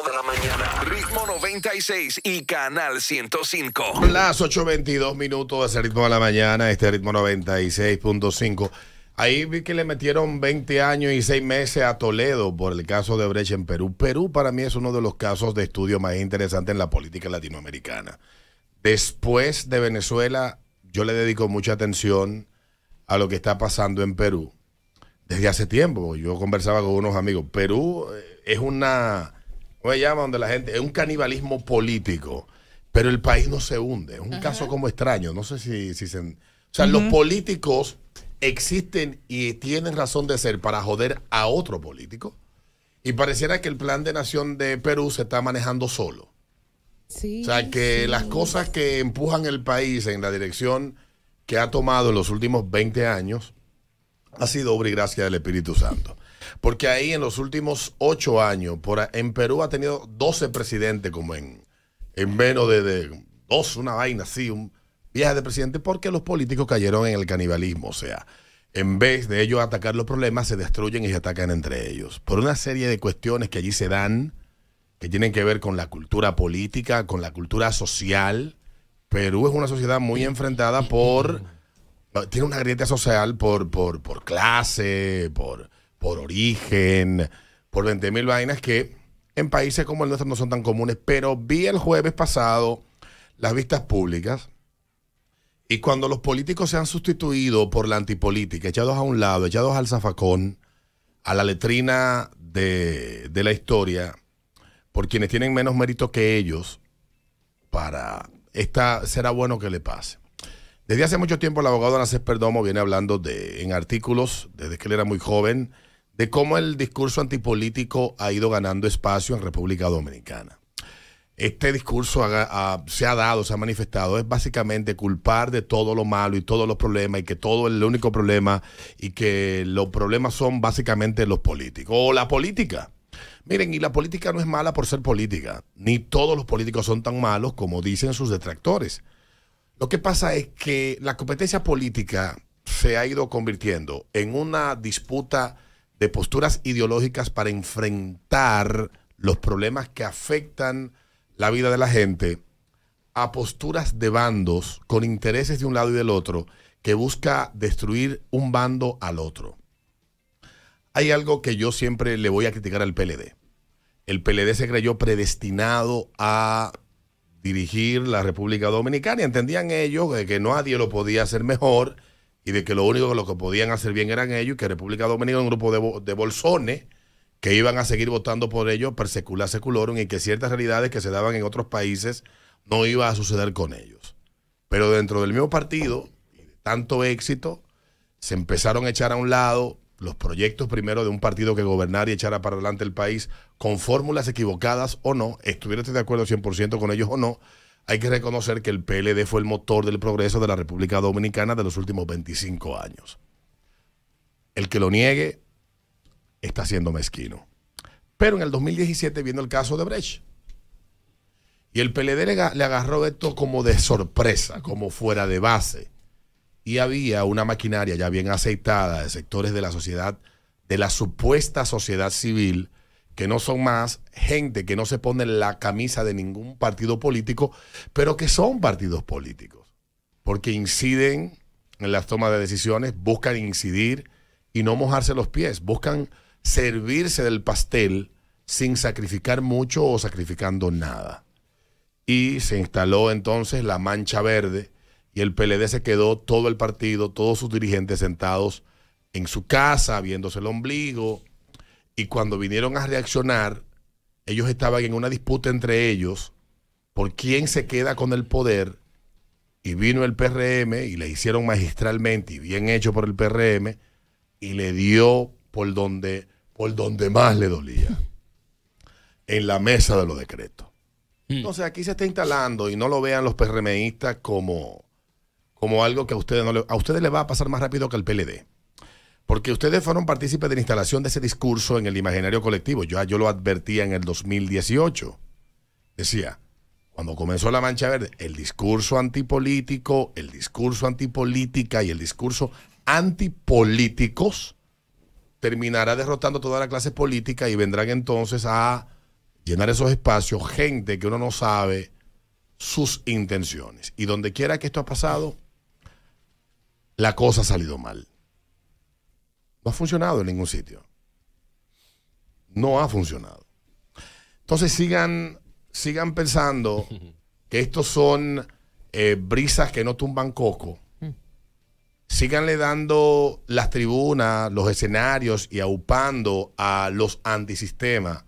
de la mañana. Ritmo 96 y Canal 105. Las 8.22 minutos de ese ritmo de la mañana, este ritmo 96.5. Ahí vi que le metieron 20 años y 6 meses a Toledo por el caso de brecha en Perú. Perú para mí es uno de los casos de estudio más interesantes en la política latinoamericana. Después de Venezuela, yo le dedico mucha atención a lo que está pasando en Perú. Desde hace tiempo, yo conversaba con unos amigos. Perú eh, es una ¿Cómo llama? Donde la gente. Es un canibalismo político. Pero el país no se hunde. Es un caso como extraño. No sé si, se. O sea, los políticos existen y tienen razón de ser para joder a otro político. Y pareciera que el plan de nación de Perú se está manejando solo. o sea, que las cosas que empujan el país en la dirección que ha tomado en los últimos 20 años ha sido obra y gracia del Espíritu Santo porque ahí en los últimos ocho años, por, en Perú ha tenido 12 presidentes como en, en menos de, dos, una vaina así, un viaje de presidente, porque los políticos cayeron en el canibalismo, o sea, en vez de ellos atacar los problemas, se destruyen y se atacan entre ellos. Por una serie de cuestiones que allí se dan, que tienen que ver con la cultura política, con la cultura social. Perú es una sociedad muy enfrentada por... Tiene una grieta social por, por, por clase, por por origen, por mil vainas que en países como el nuestro no son tan comunes. Pero vi el jueves pasado las vistas públicas y cuando los políticos se han sustituido por la antipolítica, echados a un lado, echados al zafacón, a la letrina de, la historia, por quienes tienen menos mérito que ellos, para esta será bueno que le pase. Desde hace mucho tiempo el abogado Anaces Perdomo viene hablando de, en artículos, desde que él era muy joven, de cómo el discurso antipolítico ha ido ganando espacio en República Dominicana. Este discurso se ha dado, se ha manifestado, es básicamente culpar de todo lo malo y todos los problemas y que todo es el único problema y que los problemas son básicamente los políticos o la política. Miren, y la política no es mala por ser política, ni todos los políticos son tan malos como dicen sus detractores. Lo que pasa es que la competencia política se ha ido convirtiendo en una disputa de posturas ideológicas para enfrentar los problemas que afectan la vida de la gente a posturas de bandos con intereses de un lado y del otro que busca destruir un bando al otro. Hay algo que yo siempre le voy a criticar al PLD. El PLD se creyó predestinado a dirigir la República Dominicana entendían ellos que nadie lo podía hacer mejor y de que lo único que lo que podían hacer bien eran ellos y que República Dominicana un grupo de, bolsones que iban a seguir votando por ellos per secula y que ciertas realidades que se daban en otros países no iba a suceder con ellos. Pero dentro del mismo partido, tanto éxito, se empezaron a echar a un lado los proyectos primero de un partido que gobernara y echara para adelante el país con fórmulas equivocadas o no, estuvieras de acuerdo 100% con ellos o no, hay que reconocer que el PLD fue el motor del progreso de la República Dominicana de los últimos 25 años. El que lo niegue está siendo mezquino. Pero en el 2017 viendo el caso de Brecht. Y el PLD le, agarró esto como de sorpresa, como fuera de base. Y había una maquinaria ya bien aceitada de sectores de la sociedad, de la supuesta sociedad civil, que no son más gente que no se pone la camisa de ningún partido político, pero que son partidos políticos, porque inciden en las tomas de decisiones, buscan incidir y no mojarse los pies, buscan servirse del pastel sin sacrificar mucho o sacrificando nada. Y se instaló entonces la mancha verde y el PLD se quedó todo el partido, todos sus dirigentes sentados en su casa, viéndose el ombligo, y cuando vinieron a reaccionar, ellos estaban en una disputa entre ellos por quién se queda con el poder y vino el PRM y le hicieron magistralmente y bien hecho por el PRM y le dio por donde, por donde más le dolía, en la mesa de los decretos. Mm. Entonces aquí se está instalando y no lo vean los PRMistas como, como algo que a ustedes no le, a ustedes les va a pasar más rápido que al PLD. Porque ustedes fueron partícipes de la instalación de ese discurso en el imaginario colectivo. Yo, yo lo advertía en el 2018. Decía, cuando comenzó la Mancha Verde, el discurso antipolítico, el discurso antipolítica y el discurso antipolíticos terminará derrotando toda la clase política y vendrán entonces a llenar esos espacios gente que uno no sabe sus intenciones. Y donde quiera que esto ha pasado, la cosa ha salido mal. No ha funcionado en ningún sitio. No ha funcionado. Entonces sigan, sigan pensando que estos son eh, brisas que no tumban coco. Mm. Síganle dando las tribunas, los escenarios y aupando a los antisistemas,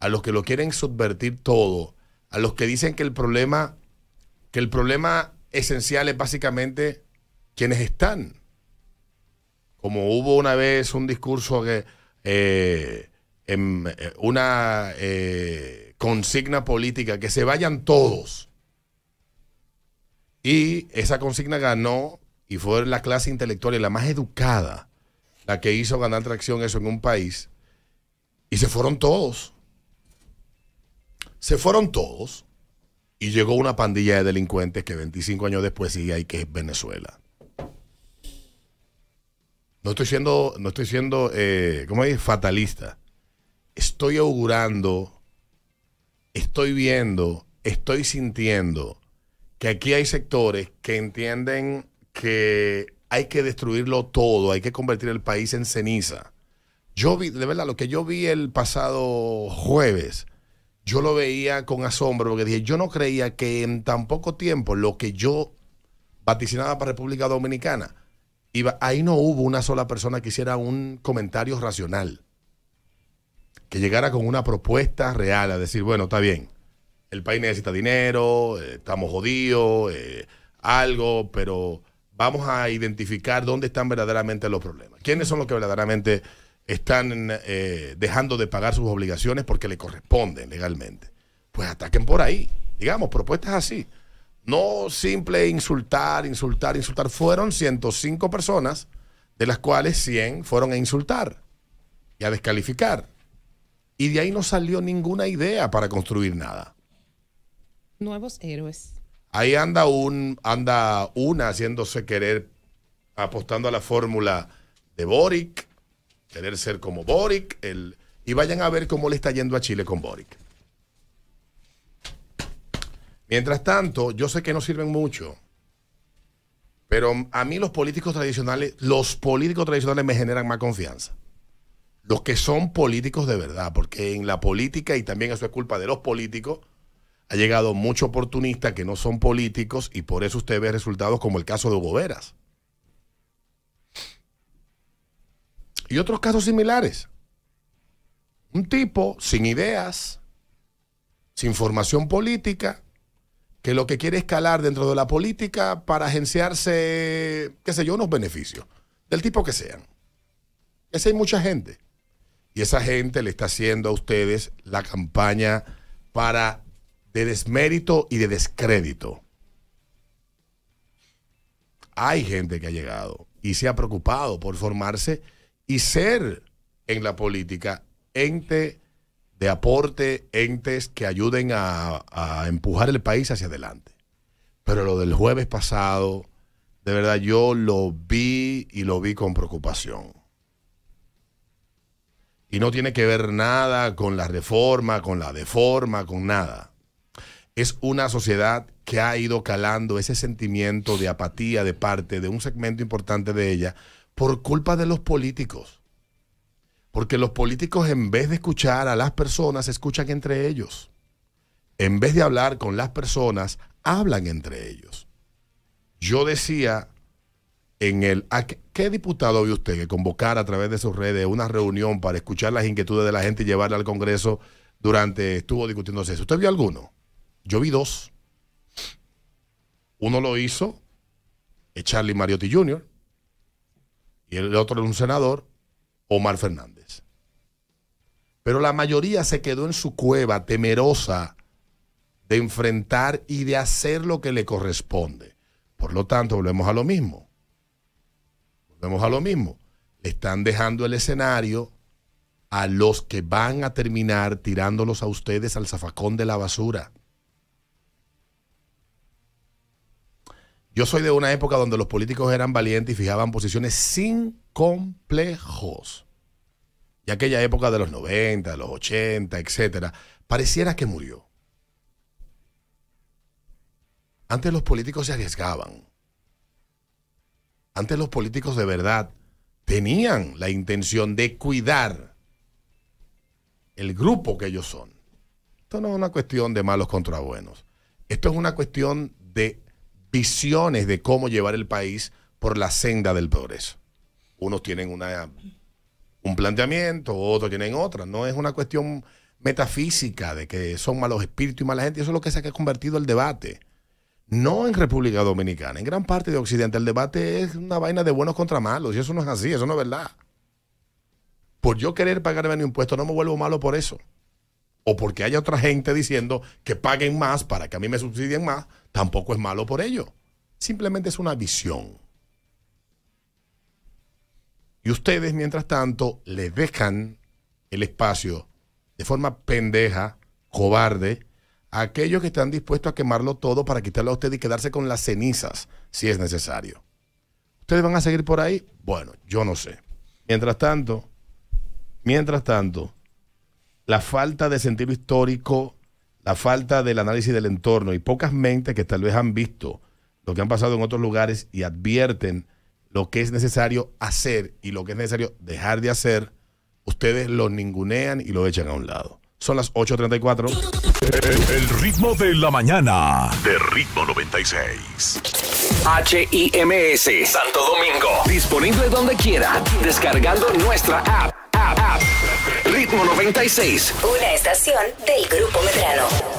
a los que lo quieren subvertir todo, a los que dicen que el problema, que el problema esencial es básicamente quienes están como hubo una vez un discurso que en, eh, em, eh, una eh, consigna política que se vayan todos. Y esa consigna ganó y fue la clase intelectual y la más educada la que hizo ganar tracción eso en un país. Y se fueron todos. Se fueron todos. Y llegó una pandilla de delincuentes que 25 años después sigue ahí, que es Venezuela. No estoy siendo, no estoy siendo, eh, ¿cómo es? Fatalista. Estoy augurando, estoy viendo, estoy sintiendo que aquí hay sectores que entienden que hay que destruirlo todo, hay que convertir el país en ceniza. Yo vi, de verdad, lo que yo vi el pasado jueves, yo lo veía con asombro, porque dije, yo no creía que en tan poco tiempo lo que yo vaticinaba para República Dominicana, ahí no hubo una sola persona que hiciera un comentario racional, que llegara con una propuesta real, a decir, bueno, está bien, el país necesita dinero, eh, estamos jodidos, eh, algo, pero vamos a identificar dónde están verdaderamente los problemas. ¿Quiénes son los que verdaderamente están eh, dejando de pagar sus obligaciones porque le corresponden legalmente? Pues ataquen por ahí, digamos, propuestas así. No simple insultar, insultar, insultar. Fueron 105 personas, de las cuales 100 fueron a insultar y a descalificar. Y de ahí no salió ninguna idea para construir nada. Nuevos héroes. Ahí anda un, anda una haciéndose querer, apostando a la fórmula de Boric, querer ser como Boric, el, y vayan a ver cómo le está yendo a Chile con Boric. Mientras tanto, yo sé que no sirven mucho, pero a mí los políticos tradicionales, los políticos tradicionales me generan más confianza. Los que son políticos de verdad, porque en la política, y también eso es culpa de los políticos, ha llegado mucho oportunista que no son políticos y por eso usted ve resultados como el caso de Hugo Veras. Y otros casos similares. Un tipo sin ideas, sin formación política, que lo que quiere escalar dentro de la política para agenciarse, qué sé yo, unos beneficios, del tipo que sean. Esa hay mucha gente. Y esa gente le está haciendo a ustedes la campaña para de desmérito y de descrédito. Hay gente que ha llegado y se ha preocupado por formarse y ser en la política ente de aporte, entes que ayuden a, empujar el país hacia adelante. Pero lo del jueves pasado, de verdad yo lo vi y lo vi con preocupación. Y no tiene que ver nada con la reforma, con la deforma, con nada. Es una sociedad que ha ido calando ese sentimiento de apatía de parte de un segmento importante de ella por culpa de los políticos porque los políticos en vez de escuchar a las personas, escuchan entre ellos. En vez de hablar con las personas, hablan entre ellos. Yo decía en el... qué, diputado vio usted que convocara a través de sus redes una reunión para escuchar las inquietudes de la gente y llevarla al Congreso durante... estuvo discutiéndose eso? ¿Usted vio alguno? Yo vi dos. Uno lo hizo eh, Charlie Mariotti Jr. y el otro es un senador Omar Fernández. Pero la mayoría se quedó en su cueva temerosa de enfrentar y de hacer lo que le corresponde. Por lo tanto, volvemos a lo mismo. Volvemos a lo mismo. Le están dejando el escenario a los que van a terminar tirándolos a ustedes al zafacón de la basura. Yo soy de una época donde los políticos eran valientes y fijaban posiciones sin complejos. Y aquella época de los 90, los 80, etcétera, pareciera que murió. Antes los políticos se arriesgaban. Antes los políticos de verdad tenían la intención de cuidar el grupo que ellos son. Esto no es una cuestión de malos contra buenos. Esto es una cuestión de visiones de cómo llevar el país por la senda del progreso. Unos tienen una, un planteamiento, otros tienen otra. No es una cuestión metafísica de que son malos espíritus y mala gente. Eso es lo que se ha convertido el debate. No en República Dominicana, en gran parte de Occidente el debate es una vaina de buenos contra malos y eso no es así, eso no es verdad. Por yo querer pagarme un impuesto no me vuelvo malo por eso. O porque haya otra gente diciendo que paguen más para que a mí me subsidien más, tampoco es malo por ello. Simplemente es una visión. Y ustedes, mientras tanto, le dejan el espacio de forma pendeja, cobarde, a aquellos que están dispuestos a quemarlo todo para quitarlo a usted y quedarse con las cenizas si es necesario. ¿Ustedes van a seguir por ahí? Bueno, yo no sé. Mientras tanto, mientras tanto, la falta de sentido histórico, la falta del análisis del entorno y pocas mentes que tal vez han visto lo que han pasado en otros lugares y advierten lo que es necesario hacer y lo que es necesario dejar de hacer, ustedes lo ningunean y lo echan a un lado. Son las 8.34. El, ritmo de la mañana. De ritmo 96. HIMS Santo Domingo. Disponible donde quiera. Descargando nuestra app. Ritmo 96. Una estación del Grupo Medrano.